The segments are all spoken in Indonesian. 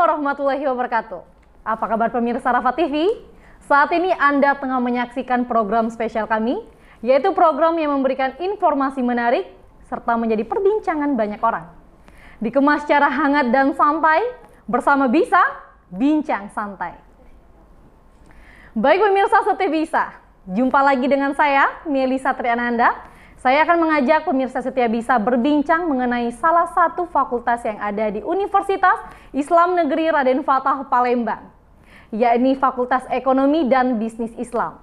warahmatullahi wabarakatuh. Apa kabar pemirsa Rafa TV? Saat ini Anda tengah menyaksikan program spesial kami, yaitu program yang memberikan informasi menarik serta menjadi perbincangan banyak orang. Dikemas secara hangat dan santai bersama Bisa Bincang Santai. Baik pemirsa Seti Bisa, jumpa lagi dengan saya Melisa Triananda saya akan mengajak pemirsa setia bisa berbincang mengenai salah satu fakultas yang ada di Universitas Islam Negeri Raden Fatah Palembang, yakni Fakultas Ekonomi dan Bisnis Islam.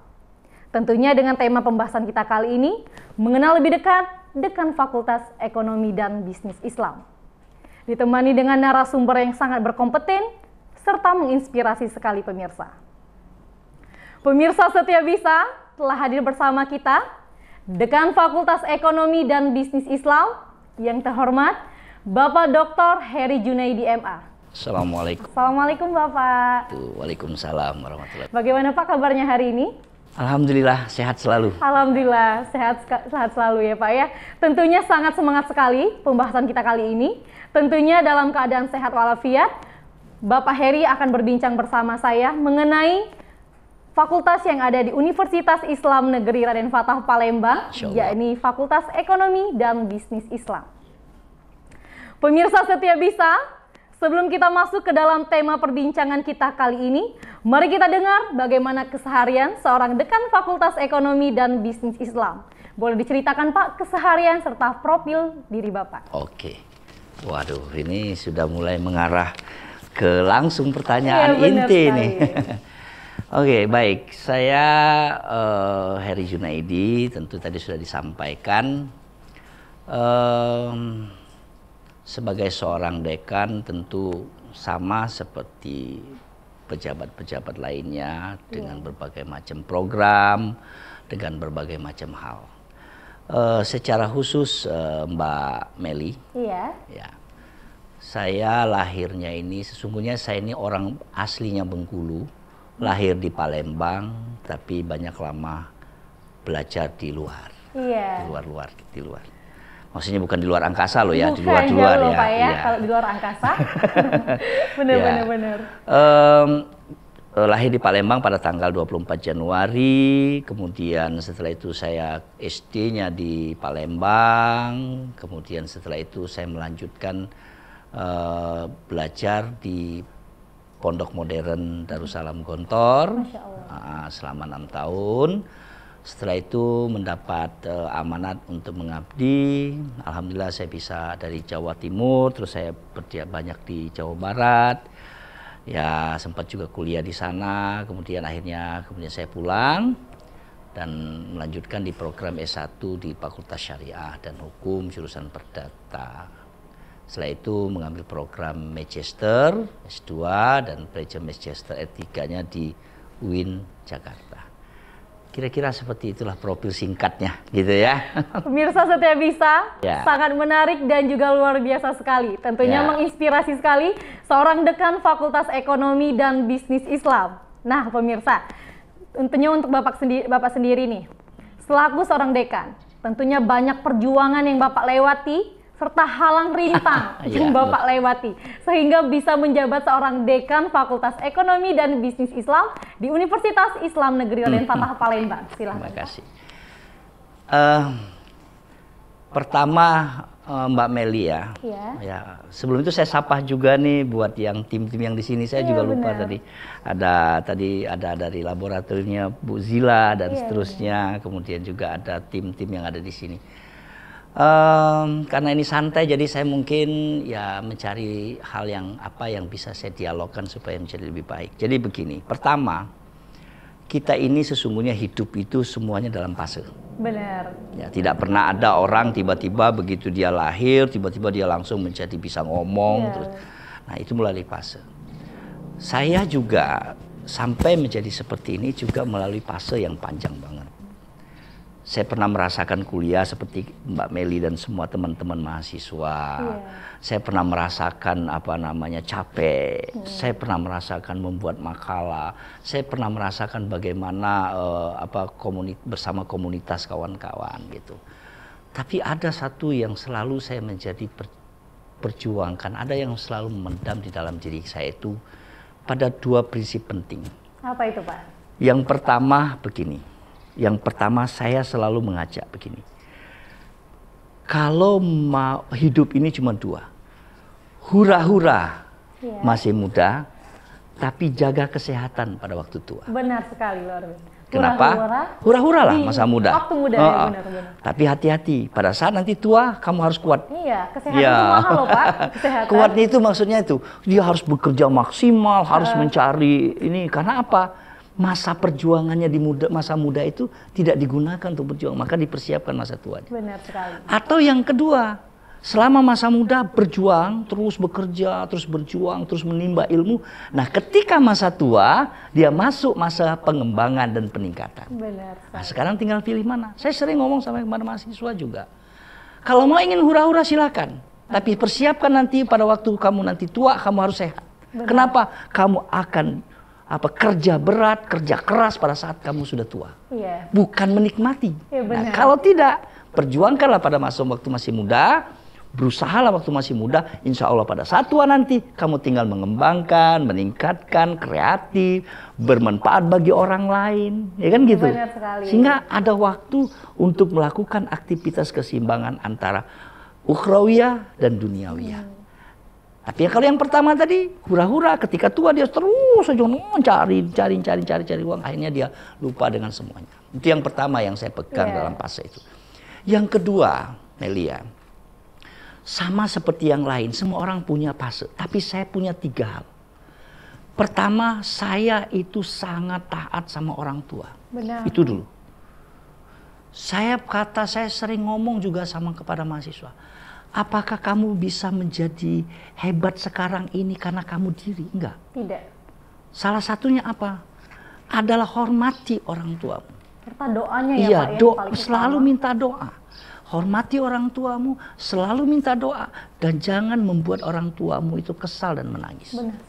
Tentunya dengan tema pembahasan kita kali ini, mengenal lebih dekat dengan Fakultas Ekonomi dan Bisnis Islam. Ditemani dengan narasumber yang sangat berkompeten, serta menginspirasi sekali pemirsa. Pemirsa setia bisa telah hadir bersama kita Dekan Fakultas Ekonomi dan Bisnis Islam yang terhormat Bapak Dr. Heri Junaidi MA. Assalamualaikum. Assalamualaikum Bapak. Waalaikumsalam warahmatullahi Bagaimana Pak kabarnya hari ini? Alhamdulillah sehat selalu. Alhamdulillah sehat sehat selalu ya Pak ya. Tentunya sangat semangat sekali pembahasan kita kali ini. Tentunya dalam keadaan sehat walafiat, Bapak Heri akan berbincang bersama saya mengenai fakultas yang ada di Universitas Islam Negeri Raden Fatah Palembang, yakni Fakultas Ekonomi dan Bisnis Islam. Pemirsa setia bisa, sebelum kita masuk ke dalam tema perbincangan kita kali ini, mari kita dengar bagaimana keseharian seorang dekan Fakultas Ekonomi dan Bisnis Islam. Boleh diceritakan Pak keseharian serta profil diri Bapak. Oke. Waduh, ini sudah mulai mengarah ke langsung pertanyaan ya, inti nih. Oke, okay, baik. Saya uh, Heri Junaidi, tentu tadi sudah disampaikan. Um, sebagai seorang dekan tentu sama seperti pejabat-pejabat lainnya dengan iya. berbagai macam program, dengan berbagai macam hal. Uh, secara khusus uh, Mbak Meli, iya. ya, saya lahirnya ini sesungguhnya saya ini orang aslinya Bengkulu, lahir di Palembang tapi banyak lama belajar di luar. Iya. Di luar-luar, di luar. Maksudnya bukan di luar angkasa loh ya, di luar-luar ya. Pak ya. ya. Kalau di luar angkasa. benar ya. bener, bener. Um, eh, lahir di Palembang pada tanggal 24 Januari, kemudian setelah itu saya SD-nya di Palembang, kemudian setelah itu saya melanjutkan uh, belajar di Pondok Modern Darussalam Gontor uh, selama enam tahun. Setelah itu mendapat uh, amanat untuk mengabdi. Alhamdulillah saya bisa dari Jawa Timur, terus saya berdia banyak di Jawa Barat. Ya sempat juga kuliah di sana, kemudian akhirnya kemudian saya pulang dan melanjutkan di program S1 di Fakultas Syariah dan Hukum jurusan Perdata. Setelah itu mengambil program Manchester S2 dan Pelajar Manchester Etikanya di UIN Jakarta. Kira-kira seperti itulah profil singkatnya gitu ya. Pemirsa setia bisa, ya. sangat menarik dan juga luar biasa sekali. Tentunya ya. menginspirasi sekali seorang dekan Fakultas Ekonomi dan Bisnis Islam. Nah pemirsa, tentunya untuk Bapak sendiri, Bapak sendiri nih, selaku seorang dekan, tentunya banyak perjuangan yang Bapak lewati serta halang rintang iya, yang Bapak lewati sehingga bisa menjabat seorang dekan Fakultas Ekonomi dan Bisnis Islam di Universitas Islam Negeri Raden hmm. Fatah Palembang. Silahkan. Terima kasih. Uh, pertama eh, Mbak Melia. ya. Iya. ya. Sebelum itu saya sapa juga nih buat yang tim-tim yang di sini saya ya, juga lupa benar. tadi ada tadi ada dari laboratoriumnya Bu Zila dan ya, seterusnya, iya. kemudian juga ada tim-tim yang ada di sini. Um, karena ini santai, jadi saya mungkin ya mencari hal yang apa yang bisa saya dialogkan supaya menjadi lebih baik. Jadi begini, pertama kita ini sesungguhnya hidup itu semuanya dalam fase. Benar. Ya, tidak pernah ada orang tiba-tiba begitu dia lahir, tiba-tiba dia langsung menjadi bisa ngomong. Yeah. Terus, nah itu melalui fase. Saya juga sampai menjadi seperti ini juga melalui fase yang panjang banget saya pernah merasakan kuliah seperti Mbak Meli dan semua teman-teman mahasiswa. Yeah. Saya pernah merasakan apa namanya capek. Yeah. Hmm. Saya pernah merasakan membuat makalah. Saya pernah merasakan bagaimana uh, apa komunit bersama komunitas kawan-kawan gitu. Tapi ada satu yang selalu saya menjadi per, perjuangkan. Ada yang selalu mendam di dalam diri saya itu pada dua prinsip penting. Apa itu, Pak? Yang pertama begini yang pertama saya selalu mengajak begini. Kalau mau hidup ini cuma dua. Hura-hura ya. masih muda, tapi jaga kesehatan pada waktu tua. Benar sekali, Lord. Kenapa? Hura-hura lah masa muda. Waktu muda oh, ya, benar, benar. Tapi hati-hati, pada saat nanti tua kamu harus kuat. Iya, kesehatan ya. itu mahal loh Pak. Kesehatan. Kuatnya itu maksudnya itu, dia harus bekerja maksimal, harus uh. mencari ini, karena apa? masa perjuangannya di muda, masa muda itu tidak digunakan untuk berjuang, maka dipersiapkan masa tuanya. Benar sekali. Atau yang kedua, selama masa muda berjuang, terus bekerja, terus berjuang, terus menimba ilmu. Nah, ketika masa tua, dia masuk masa pengembangan dan peningkatan. Benar. Sekali. Nah, sekarang tinggal pilih mana. Saya sering ngomong sama kemarin mahasiswa juga. Kalau mau ingin hura-hura silakan, tapi persiapkan nanti pada waktu kamu nanti tua, kamu harus sehat. Benar. Kenapa? Kamu akan apa kerja berat, kerja keras pada saat kamu sudah tua. Yeah. Bukan menikmati. Yeah, Nah, kalau tidak, perjuangkanlah pada masa waktu masih muda, berusahalah waktu masih muda, insya Allah pada saat tua nanti kamu tinggal mengembangkan, meningkatkan, kreatif, bermanfaat bagi orang lain, ya kan gitu. Sehingga ada waktu untuk melakukan aktivitas keseimbangan antara ukrawiyah dan duniawiyah. Hmm. Tapi ya kalau yang pertama tadi, hura-hura ketika tua dia terus saja mencari, cari, cari, cari, cari uang. Akhirnya dia lupa dengan semuanya. Itu yang pertama yang saya pegang yeah. dalam fase itu. Yang kedua, Melia, sama seperti yang lain, semua orang punya fase. Tapi saya punya tiga hal. Pertama, saya itu sangat taat sama orang tua. Benar. Itu dulu. Saya kata saya sering ngomong juga sama kepada mahasiswa apakah kamu bisa menjadi hebat sekarang ini karena kamu diri? Enggak. Tidak. Salah satunya apa? Adalah hormati orang tuamu. Serta doanya ya, iya, Pak. Iya, do selalu utama. minta doa. Hormati orang tuamu, selalu minta doa dan jangan membuat orang tuamu itu kesal dan menangis. Benar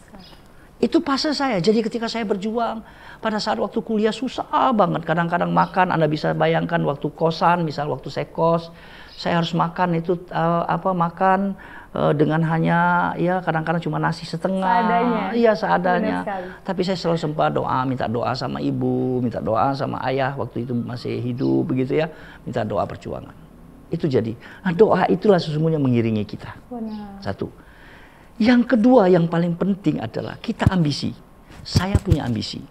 itu fase saya. Jadi ketika saya berjuang, pada saat waktu kuliah susah banget. Kadang-kadang makan, Anda bisa bayangkan waktu kosan, misal waktu saya kos, saya harus makan itu uh, apa makan uh, dengan hanya ya kadang-kadang cuma nasi setengah seadanya. iya seadanya tapi saya selalu sempat doa minta doa sama ibu minta doa sama ayah waktu itu masih hidup begitu ya minta doa perjuangan itu jadi nah, doa itulah sesungguhnya mengiringi kita Benar. satu yang kedua yang paling penting adalah kita ambisi saya punya ambisi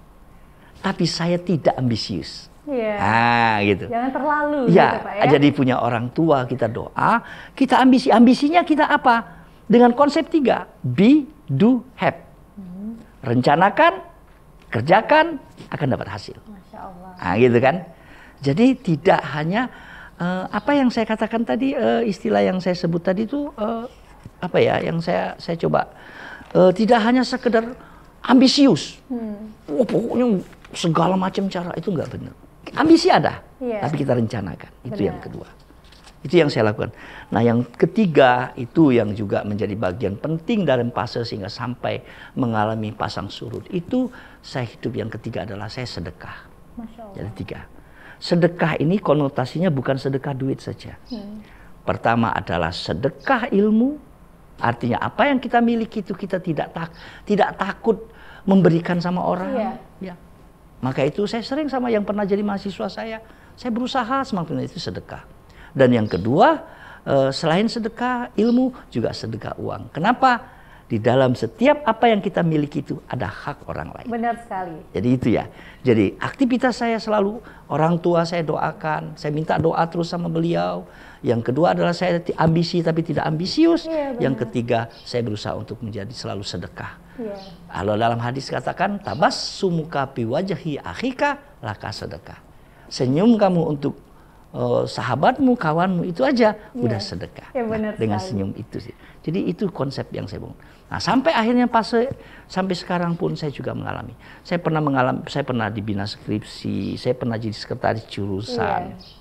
tapi saya tidak ambisius Yeah. Ah, gitu. Jangan terlalu. Ya, gitu, Pak, ya, jadi punya orang tua kita doa, kita ambisi ambisinya kita apa? Dengan konsep tiga, be, do, have. Hmm. Rencanakan, kerjakan, akan dapat hasil. Masya Allah. Ah gitu kan? Jadi tidak hanya uh, apa yang saya katakan tadi, uh, istilah yang saya sebut tadi itu uh, apa ya? Yang saya saya coba uh, tidak hanya sekedar ambisius. Hmm. Oh, pokoknya segala macam cara itu nggak benar ambisi ada, yeah. tapi kita rencanakan. Itu Benar. yang kedua. Itu yang saya lakukan. Nah, yang ketiga itu yang juga menjadi bagian penting dalam fase sehingga sampai mengalami pasang surut. Itu saya hidup yang ketiga adalah saya sedekah. Jadi tiga. Sedekah ini konotasinya bukan sedekah duit saja. Hmm. Pertama adalah sedekah ilmu. Artinya apa yang kita miliki itu kita tidak tak tidak takut memberikan sama orang. Yeah. Yeah. Maka itu saya sering sama yang pernah jadi mahasiswa saya, saya berusaha semakin itu sedekah. Dan yang kedua, eh, selain sedekah ilmu juga sedekah uang. Kenapa? di dalam setiap apa yang kita miliki itu ada hak orang lain. Benar sekali. Jadi itu ya. Jadi aktivitas saya selalu orang tua saya doakan, saya minta doa terus sama beliau. Yang kedua adalah saya ambisi tapi tidak ambisius. Iya, yang ketiga saya berusaha untuk menjadi selalu sedekah. Iya. Kalau dalam hadis katakan tabas sumuka piwajahi akhika laka sedekah. Senyum kamu untuk Oh, sahabatmu, kawanmu itu aja ya. udah sedekah. Ya, nah, dengan senyum itu sih. Jadi itu konsep yang saya bangun. Nah, sampai akhirnya pas sampai sekarang pun saya juga mengalami. Saya pernah mengalami, saya pernah dibina skripsi, saya pernah jadi sekretaris jurusan. Yes. Iya.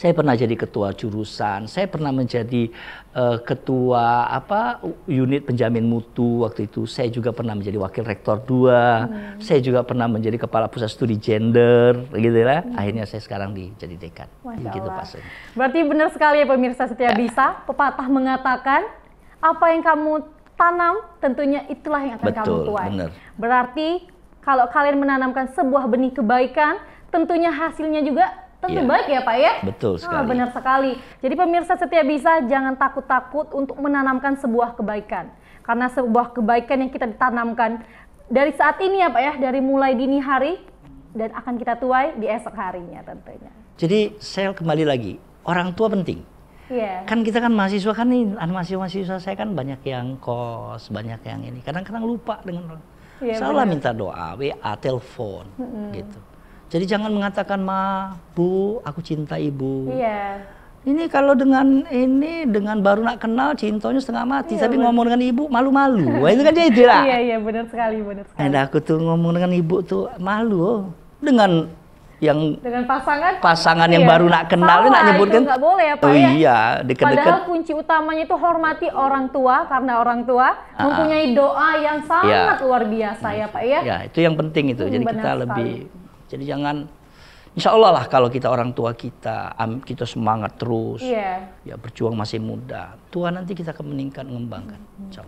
Saya pernah jadi ketua jurusan, saya pernah menjadi uh, ketua apa unit penjamin mutu waktu itu. Saya juga pernah menjadi wakil rektor dua. Hmm. Saya juga pernah menjadi kepala pusat studi gender, gitu lah. Ya. Hmm. Akhirnya saya sekarang di, jadi dekan. Gitu Berarti benar sekali ya pemirsa setia ya. bisa pepatah mengatakan apa yang kamu tanam, tentunya itulah yang akan Betul, kamu tuai. Bener. Berarti kalau kalian menanamkan sebuah benih kebaikan, tentunya hasilnya juga tentu ya. baik iya. ya Pak ya? Betul ah, sekali. Ah, benar sekali. Jadi pemirsa setia bisa jangan takut-takut untuk menanamkan sebuah kebaikan. Karena sebuah kebaikan yang kita ditanamkan dari saat ini ya Pak ya, dari mulai dini hari dan akan kita tuai di esok harinya tentunya. Jadi saya kembali lagi, orang tua penting. Yeah. Kan kita kan mahasiswa kan nih, anu mahasiswa-mahasiswa saya kan banyak yang kos, banyak yang ini. Kadang-kadang lupa dengan yeah, Salah bener. minta doa, WA, telepon mm -hmm. gitu. Jadi jangan mengatakan ma, bu, aku cinta ibu. Iya. Yeah. Ini kalau dengan ini dengan baru nak kenal cintanya setengah mati, iya, tapi bener. ngomong dengan ibu malu-malu. Wah itu kan jadi Iya iya benar sekali benar sekali. Nah, aku tuh ngomong dengan ibu tuh malu. Oh. Dengan yang dengan pasangan pasangan iya. yang baru nak kenal nak nyebutkan itu boleh ya pak oh, ya iya deket -deket. padahal kunci utamanya itu hormati orang tua karena orang tua ah, ah. mempunyai doa yang iya. sangat luar biasa ya pak ya ya itu yang penting itu hmm, jadi kita sekali. lebih jadi jangan Insya Allah lah kalau kita orang tua kita, kita semangat terus, yeah. ya berjuang masih muda, Tua nanti kita akan meningkat, mengembangkan. Hmm. Insya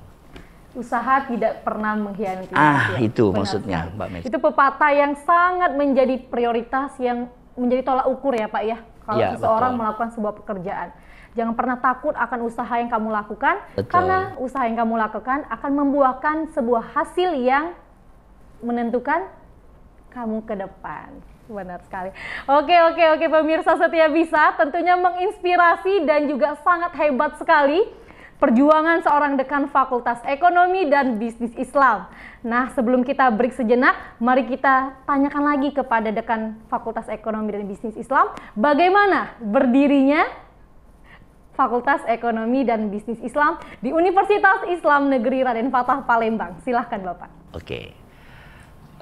usaha tidak pernah mengkhianati ah itu Benar. maksudnya Mbak Mes. itu pepatah yang sangat menjadi prioritas yang menjadi tolak ukur ya Pak ya kalau ya, seseorang betul. melakukan sebuah pekerjaan jangan pernah takut akan usaha yang kamu lakukan betul. karena usaha yang kamu lakukan akan membuahkan sebuah hasil yang menentukan kamu ke depan benar sekali. Oke, oke, oke pemirsa setia bisa tentunya menginspirasi dan juga sangat hebat sekali perjuangan seorang dekan Fakultas Ekonomi dan Bisnis Islam. Nah, sebelum kita break sejenak, mari kita tanyakan lagi kepada dekan Fakultas Ekonomi dan Bisnis Islam, bagaimana berdirinya Fakultas Ekonomi dan Bisnis Islam di Universitas Islam Negeri Raden Fatah Palembang. Silahkan Bapak. Oke.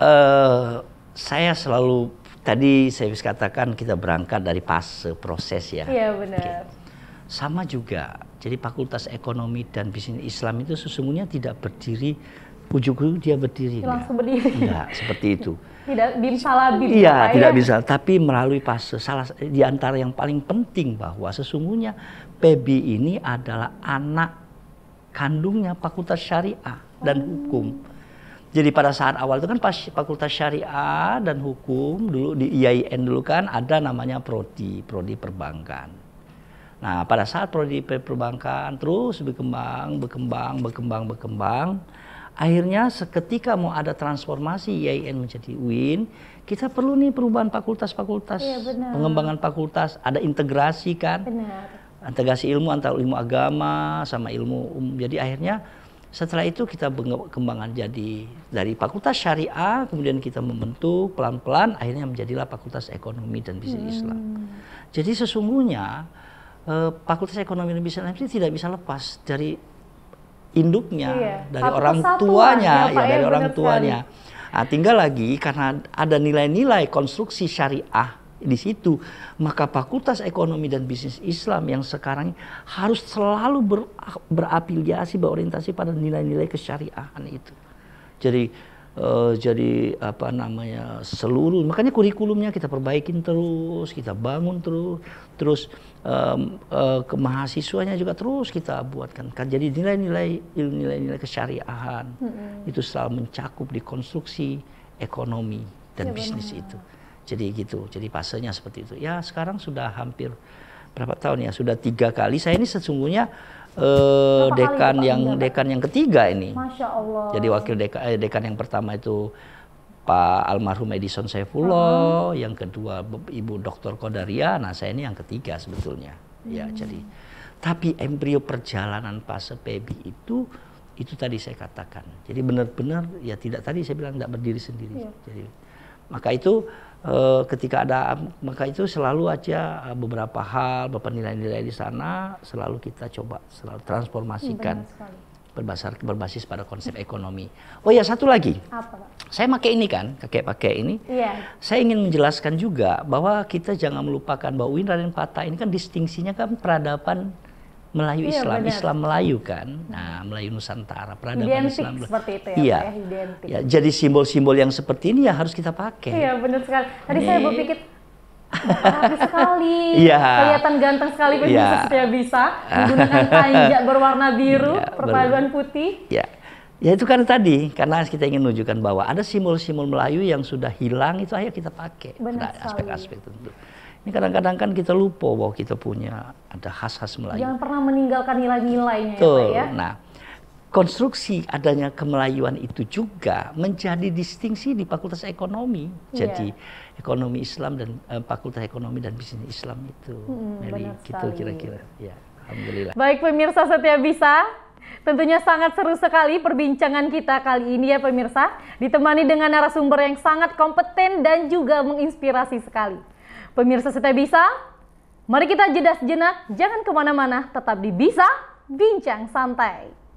Uh, saya selalu tadi saya bisa katakan kita berangkat dari fase proses ya. Iya benar. Okay. Sama juga jadi Fakultas Ekonomi dan Bisnis Islam itu sesungguhnya tidak berdiri ujung-ujung dia berdiri. Langsung berdiri. Enggak, seperti itu. Tidak bisa labim. Ya, iya, tidak ya? bisa. Tapi melalui fase salah di antara yang paling penting bahwa sesungguhnya PB ini adalah anak kandungnya Fakultas Syariah dan hmm. Hukum. Jadi pada saat awal itu kan pas Fakultas Syariah dan Hukum dulu di IAIN dulu kan ada namanya prodi, prodi perbankan. Nah, pada saat prodi perbankan terus berkembang, berkembang, berkembang, berkembang, akhirnya seketika mau ada transformasi IAIN menjadi UIN, kita perlu nih perubahan fakultas-fakultas, ya, pengembangan fakultas, ada integrasi kan? Benar. Integrasi ilmu antara ilmu agama sama ilmu umum. Jadi akhirnya setelah itu kita kembangan jadi dari fakultas syariah, kemudian kita membentuk pelan-pelan akhirnya menjadilah fakultas ekonomi dan bisnis hmm. Islam. Jadi sesungguhnya eh, Fakultas Ekonomi dan Bisnis MIT tidak bisa lepas dari induknya, iya. dari orang tuanya, ya, ya dari orang tuanya. Nah, tinggal lagi karena ada nilai-nilai konstruksi syariah di situ, maka Fakultas Ekonomi dan Bisnis Islam yang sekarang harus selalu ber, berafiliasi, berorientasi pada nilai-nilai kesyariahan itu. Jadi uh, jadi apa namanya seluruh makanya kurikulumnya kita perbaikin terus kita bangun terus terus um, uh, ke mahasiswanya juga terus kita buatkan kan jadi nilai-nilai nilai-nilai kesyariahan -hmm. itu selalu mencakup di konstruksi ekonomi dan ya, bisnis benar. itu jadi gitu jadi pasalnya seperti itu ya sekarang sudah hampir berapa tahun ya sudah tiga kali saya ini sesungguhnya uh, dekan yang ini, iya, kan? dekan yang ketiga ini. Masya Allah. Jadi wakil dekan eh, dekan yang pertama itu Pak almarhum Edison Saifullah, uh uh-huh. yang kedua Ibu Dr. Kodaria, nah saya ini yang ketiga sebetulnya. Ya, hmm. Ya, jadi tapi embrio perjalanan fase baby itu itu tadi saya katakan. Jadi benar-benar ya tidak tadi saya bilang tidak berdiri sendiri. Yeah. Jadi maka itu Eh, ketika ada maka itu selalu aja eh, beberapa hal, beberapa nilai-nilai di sana selalu kita coba selalu transformasikan hmm, berbasar berbasis pada konsep ekonomi. Oh ya satu lagi, Apa, saya pakai ini kan, kakek pakai ini. Yeah. Saya ingin menjelaskan juga bahwa kita jangan melupakan bahwa Win Pata ini kan distingsinya kan peradaban Melayu iya, Islam, benar. Islam Melayu kan, nah Melayu Nusantara, peradaban identik Islam. seperti itu ya, iya. Ya, ya, jadi simbol-simbol yang seperti ini ya harus kita pakai. Iya benar sekali. Tadi saya berpikir sekali, ya. kelihatan ganteng sekali pun ya. bisa menggunakan panjang berwarna biru, ya, perpaduan putih. Ya Ya itu kan tadi, karena kita ingin menunjukkan bahwa ada simbol-simbol Melayu yang sudah hilang, itu ayo kita pakai. Benar nah, aspek-aspek tentu. Ini kadang-kadang kan kita lupa bahwa kita punya ada khas-khas Melayu. Jangan pernah meninggalkan nilai-nilainya ya Pak ya. Nah, konstruksi adanya kemelayuan itu juga menjadi distingsi di Fakultas Ekonomi. Yeah. Jadi ekonomi Islam dan eh, Fakultas Ekonomi dan Bisnis Islam itu. Hmm, Mary, gitu kira-kira. Ya, alhamdulillah. Baik pemirsa setia bisa Tentunya sangat seru sekali perbincangan kita kali ini ya pemirsa, ditemani dengan narasumber yang sangat kompeten dan juga menginspirasi sekali. Pemirsa setia Bisa, mari kita jeda sejenak, jangan kemana-mana, tetap di Bisa Bincang Santai.